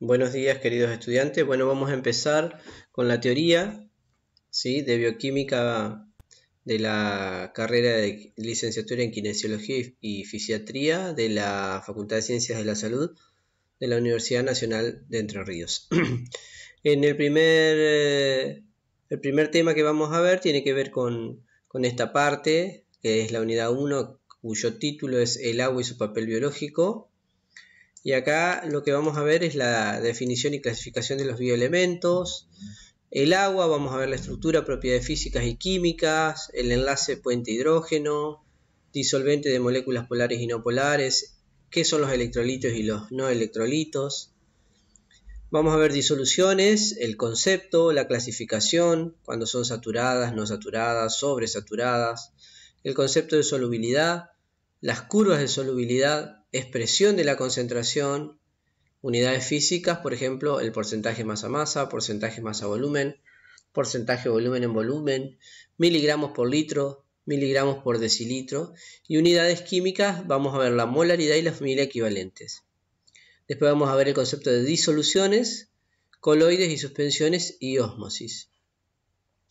Buenos días, queridos estudiantes. Bueno, vamos a empezar con la teoría de bioquímica de la carrera de licenciatura en kinesiología y fisiatría de la Facultad de Ciencias de la Salud de la Universidad Nacional de Entre Ríos. en el primer, eh, el primer tema que vamos a ver tiene que ver con, con esta parte, que es la unidad 1, cuyo título es El agua y su papel biológico. Y acá lo que vamos a ver es la definición y clasificación de los bioelementos. El agua, vamos a ver la estructura, propiedades físicas y químicas, el enlace puente-hidrógeno, disolvente de moléculas polares y no polares, qué son los electrolitos y los no electrolitos. Vamos a ver disoluciones, el concepto, la clasificación, cuando son saturadas, no saturadas, sobresaturadas, el concepto de solubilidad, las curvas de solubilidad, expresión de la concentración, unidades físicas, por ejemplo, el porcentaje masa masa, porcentaje masa volumen, porcentaje volumen en volumen, miligramos por litro, miligramos por decilitro y unidades químicas vamos a ver la molaridad y la familia equivalentes. Después vamos a ver el concepto de disoluciones, coloides y suspensiones y ósmosis.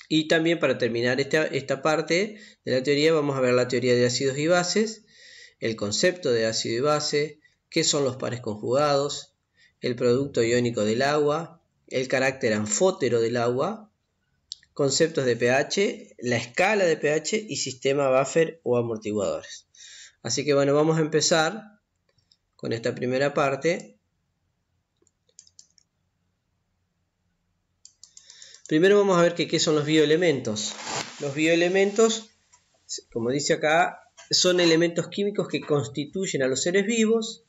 Y también para terminar esta, esta parte de la teoría vamos a ver la teoría de ácidos y bases el concepto de ácido y base, qué son los pares conjugados, el producto iónico del agua, el carácter anfótero del agua, conceptos de pH, la escala de pH y sistema buffer o amortiguadores. Así que bueno, vamos a empezar con esta primera parte. Primero vamos a ver qué son los bioelementos. Los bioelementos, como dice acá, son elementos químicos que constituyen a los seres vivos.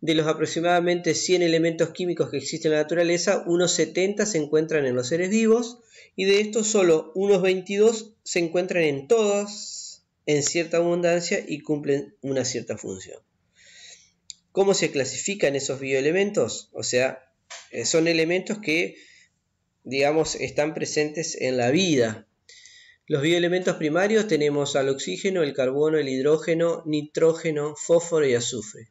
De los aproximadamente 100 elementos químicos que existen en la naturaleza, unos 70 se encuentran en los seres vivos y de estos solo unos 22 se encuentran en todos en cierta abundancia y cumplen una cierta función. ¿Cómo se clasifican esos bioelementos? O sea, eh, son elementos que, digamos, están presentes en la vida, los bioelementos primarios tenemos al oxígeno, el carbono, el hidrógeno, nitrógeno, fósforo y azufre.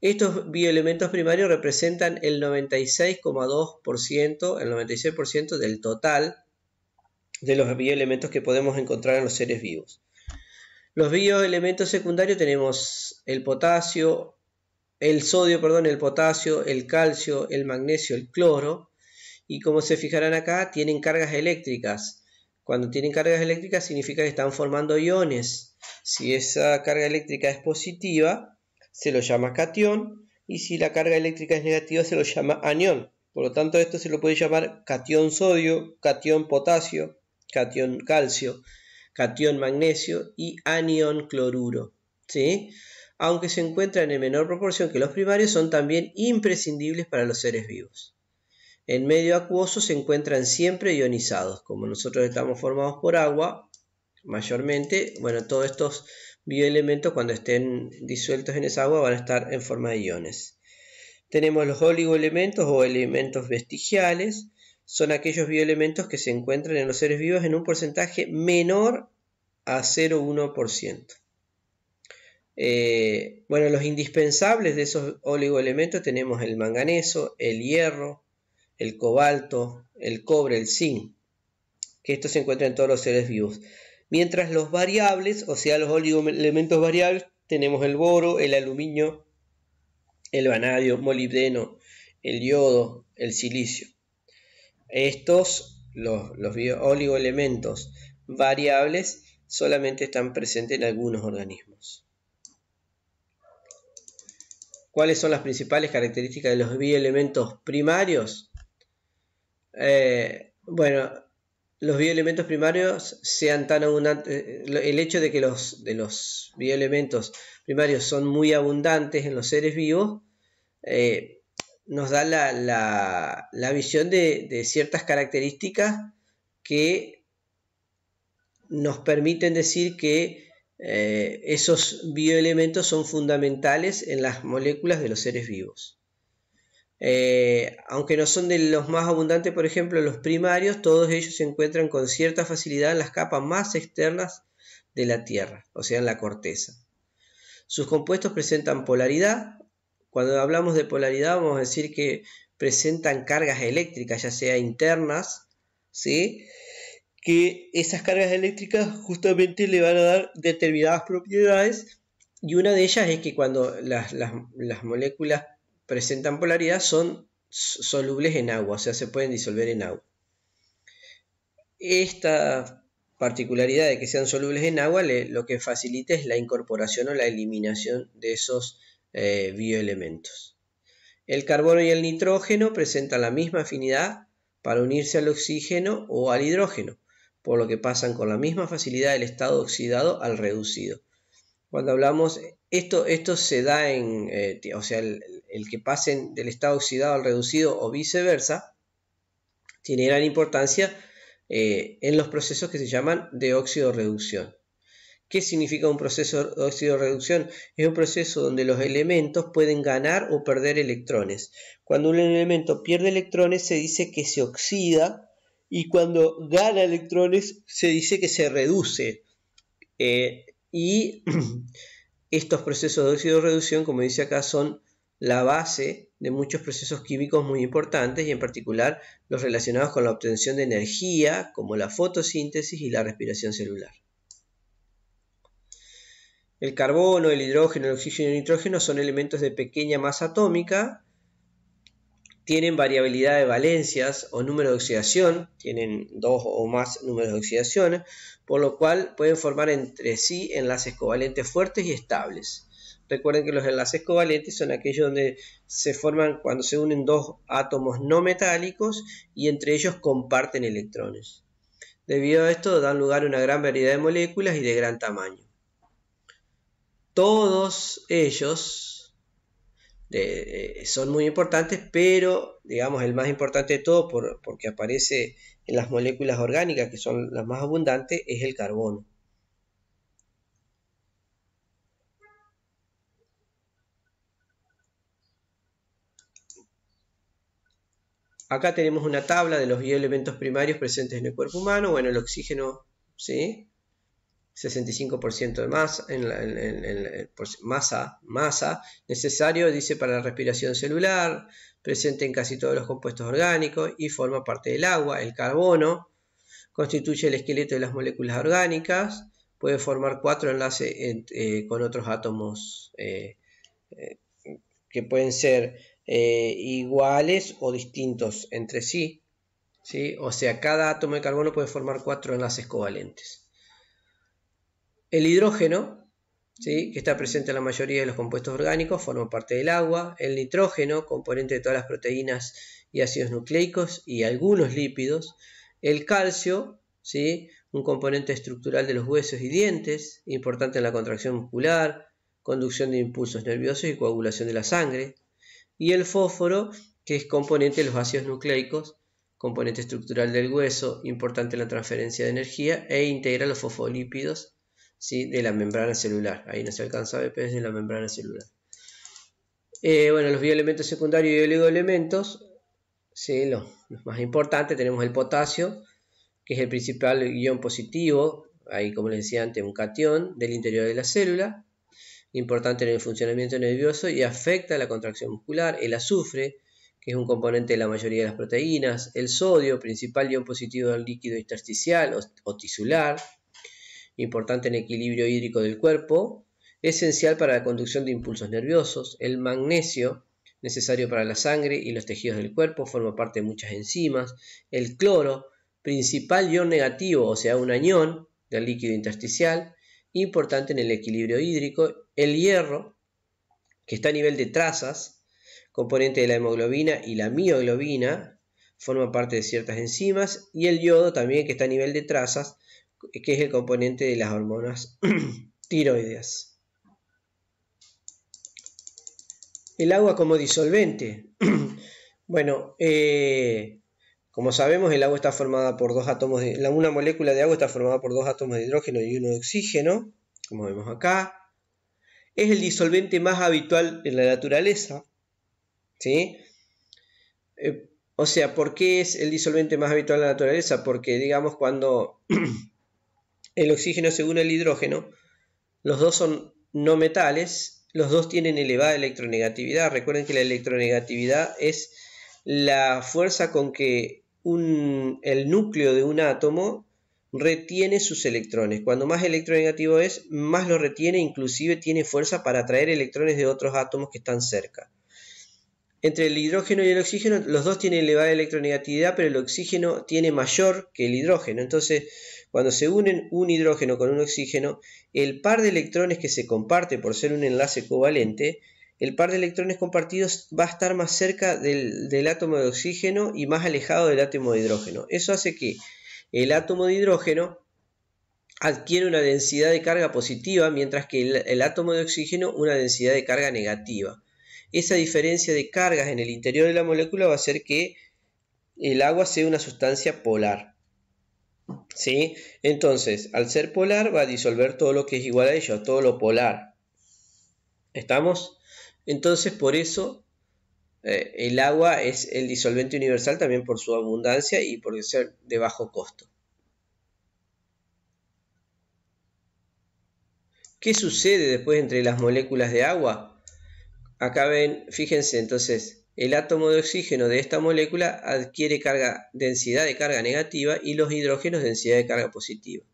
Estos bioelementos primarios representan el 96,2%, el 96% del total de los bioelementos que podemos encontrar en los seres vivos. Los bioelementos secundarios tenemos el potasio, el sodio, perdón, el potasio, el calcio, el magnesio, el cloro. Y como se fijarán acá, tienen cargas eléctricas cuando tienen cargas eléctricas significa que están formando iones. Si esa carga eléctrica es positiva, se lo llama cation y si la carga eléctrica es negativa se lo llama anión. Por lo tanto, esto se lo puede llamar cation sodio, cation potasio, cation calcio, cation magnesio y anión cloruro. Aunque se encuentran en menor proporción que los primarios, son también imprescindibles para los seres vivos. En medio acuoso se encuentran siempre ionizados. Como nosotros estamos formados por agua, mayormente, bueno, todos estos bioelementos cuando estén disueltos en esa agua van a estar en forma de iones. Tenemos los oligoelementos o elementos vestigiales. Son aquellos bioelementos que se encuentran en los seres vivos en un porcentaje menor a 0,1%. Eh, bueno, los indispensables de esos oligoelementos tenemos el manganeso, el hierro, el cobalto, el cobre, el zinc, que estos se encuentran en todos los seres vivos. Mientras los variables, o sea, los oligoelementos variables, tenemos el boro, el aluminio, el vanadio, molibdeno, el yodo, el silicio. Estos, los, los oligoelementos variables, solamente están presentes en algunos organismos. ¿Cuáles son las principales características de los bioelementos primarios? Eh, bueno, los bioelementos primarios sean tan abundantes, eh, el hecho de que los, de los bioelementos primarios son muy abundantes en los seres vivos, eh, nos da la, visión de, ciertas características que nos permiten decir que esos bioelementos son fundamentales en las moléculas de los seres vivos. Eh, aunque no son de los más abundantes, por ejemplo, los primarios, todos ellos se encuentran con cierta facilidad en las capas más externas de la Tierra, o sea, en la corteza. Sus compuestos presentan polaridad. Cuando hablamos de polaridad, vamos a decir que presentan cargas eléctricas, ya sea internas, ¿sí? que esas cargas eléctricas justamente le van a dar determinadas propiedades y una de ellas es que cuando las moléculas presentan polaridad son solubles en agua, o sea, se pueden disolver en agua. Esta particularidad de que sean solubles en agua lo que facilita es la incorporación o la eliminación de esos eh, bioelementos. El carbono y el nitrógeno presentan la misma afinidad para unirse al oxígeno o al hidrógeno, por lo que pasan con la misma facilidad del estado oxidado al reducido cuando hablamos, esto, esto se da en, eh, o sea, el, que pasen del estado oxidado al reducido o viceversa, tiene gran importancia eh, en los procesos que se llaman de óxido-reducción. ¿Qué significa un proceso de óxido-reducción? Es un proceso donde los elementos pueden ganar o perder electrones. Cuando un elemento pierde electrones se dice que se oxida y cuando gana electrones se dice que se reduce. Eh, y estos procesos de óxido-reducción, como dice acá, son la base de muchos procesos químicos muy importantes y en particular los relacionados con la obtención de energía, como la fotosíntesis y la respiración celular. El carbono, el hidrógeno, el oxígeno y el nitrógeno son elementos de pequeña masa atómica tienen variabilidad de valencias o número de oxidación, tienen dos o más números de oxidación, por lo cual pueden formar entre sí enlaces covalentes fuertes y estables. Recuerden que los enlaces covalentes son aquellos donde se forman cuando se unen dos átomos no metálicos y entre ellos comparten electrones. Debido a esto dan lugar a una gran variedad de moléculas y de gran tamaño. Todos ellos eh, son muy importantes, pero digamos el más importante de todo, porque aparece en las moléculas orgánicas, que son las más abundantes, es el carbono. Acá tenemos una tabla de los bioelementos primarios presentes en el cuerpo humano, bueno, el oxígeno, ¿sí? 65% de masa, en, eh, masa, masa necesario, dice, para la respiración celular, presente en casi todos los compuestos orgánicos y forma parte del agua, el carbono, constituye el esqueleto de las moléculas orgánicas, puede formar cuatro enlaces eh, con otros átomos eh, que pueden ser iguales o distintos entre sí, sí. O sea, cada átomo de carbono puede formar cuatro enlaces covalentes. El hidrógeno, ¿sí? que está presente en la mayoría de los compuestos orgánicos, forma parte del agua. El nitrógeno, componente de todas las proteínas y ácidos nucleicos y algunos lípidos. El calcio, ¿sí? un componente estructural de los huesos y dientes, importante en la contracción muscular, conducción de impulsos nerviosos y coagulación de la sangre. Y el fósforo, que es componente de los ácidos nucleicos, componente estructural del hueso, importante en la transferencia de energía e integra los fosfolípidos de la membrana celular. Ahí no se alcanza a ver, pero es de la membrana celular. Eh, bueno, los bioelementos secundarios y oligoelementos, los, más importantes, tenemos el potasio, que es el principal guión positivo, ahí como les decía antes, un cation del interior de la célula, importante en el funcionamiento nervioso y afecta la contracción muscular, el azufre, que es un componente de la mayoría de las proteínas, el sodio, principal guión positivo del líquido intersticial o tisular, importante en equilibrio hídrico del cuerpo, esencial para la conducción de impulsos nerviosos, el magnesio, necesario para la sangre y los tejidos del cuerpo, forma parte de muchas enzimas, el cloro, principal ion negativo, o sea, un anión del líquido intersticial, importante en el equilibrio hídrico, el hierro, que está a nivel de trazas, componente de la hemoglobina y la mioglobina, forma parte de ciertas enzimas, y el yodo también, que está a nivel de trazas, que es el componente de las hormonas tiroideas. El agua como disolvente. bueno, eh, como sabemos, el agua está formada por dos átomos de, una molécula de agua está formada por dos átomos de hidrógeno y uno de oxígeno, como vemos acá. Es el disolvente más habitual en la naturaleza. ¿sí? Eh, o sea, ¿por qué es el disolvente más habitual en la naturaleza? Porque, digamos, cuando el oxígeno según el hidrógeno, los dos son no metales, los dos tienen elevada electronegatividad. Recuerden que la electronegatividad es la fuerza con que el núcleo de un átomo retiene sus electrones. Cuando más electronegativo es, más lo retiene, inclusive tiene fuerza para atraer electrones de otros átomos que están cerca entre el hidrógeno y el oxígeno, los dos tienen elevada electronegatividad, pero el oxígeno tiene mayor que el hidrógeno. Entonces, cuando se unen un hidrógeno con un oxígeno, el par de electrones que se comparte por ser un enlace covalente, el par de electrones compartidos va a estar más cerca del, átomo de oxígeno y más alejado del átomo de hidrógeno. Eso hace que el átomo de hidrógeno adquiere una densidad de carga positiva, mientras que el átomo de oxígeno una densidad de carga negativa esa diferencia de cargas en el interior de la molécula va a hacer que el agua sea una sustancia polar. ¿Sí? Entonces, al ser polar va a disolver todo lo que es igual a ello, todo lo polar. ¿Estamos? Entonces, por eso eh, el agua es el disolvente universal también por su abundancia y por ser de bajo costo. ¿Qué sucede después entre las moléculas de agua? Acá ven, fíjense entonces, el átomo de oxígeno de esta molécula adquiere carga, densidad de carga negativa y los hidrógenos densidad de carga positiva.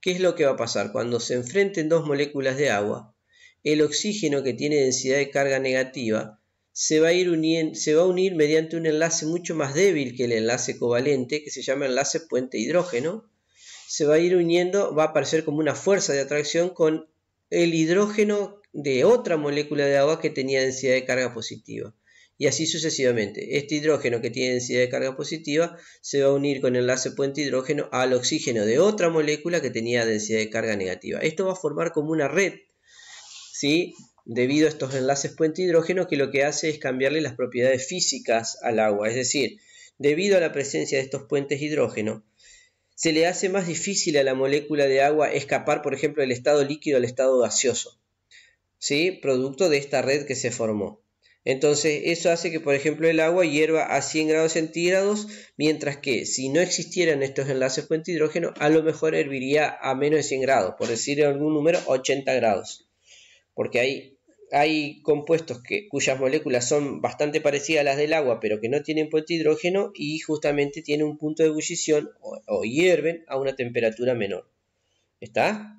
¿Qué es lo que va a pasar? Cuando se enfrenten dos moléculas de agua, el oxígeno que tiene densidad de carga negativa se va, a ir se va a unir mediante un enlace mucho más débil que el enlace covalente, que se llama enlace puente hidrógeno. Se va a ir uniendo, va a aparecer como una fuerza de atracción con el hidrógeno de otra molécula de agua que tenía densidad de carga positiva. Y así sucesivamente. Este hidrógeno que tiene densidad de carga positiva se va a unir con el enlace puente hidrógeno al oxígeno de otra molécula que tenía densidad de carga negativa. Esto va a formar como una red, ¿sí? debido a estos enlaces puente hidrógeno que lo que hace es cambiarle las propiedades físicas al agua. Es decir, debido a la presencia de estos puentes hidrógeno, se le hace más difícil a la molécula de agua escapar, por ejemplo, del estado líquido al estado gaseoso producto de esta red que se formó. Entonces eso hace que por ejemplo el agua hierva a 100 grados centígrados, mientras que si no existieran estos enlaces puente hidrógeno, a lo mejor herviría a menos de 100 grados, por decir algún número 80 grados. Porque hay, compuestos cuyas moléculas son bastante parecidas a las del agua, pero que no tienen puente hidrógeno y justamente tienen un punto de ebullición o, o hierven a una temperatura menor. ¿Está?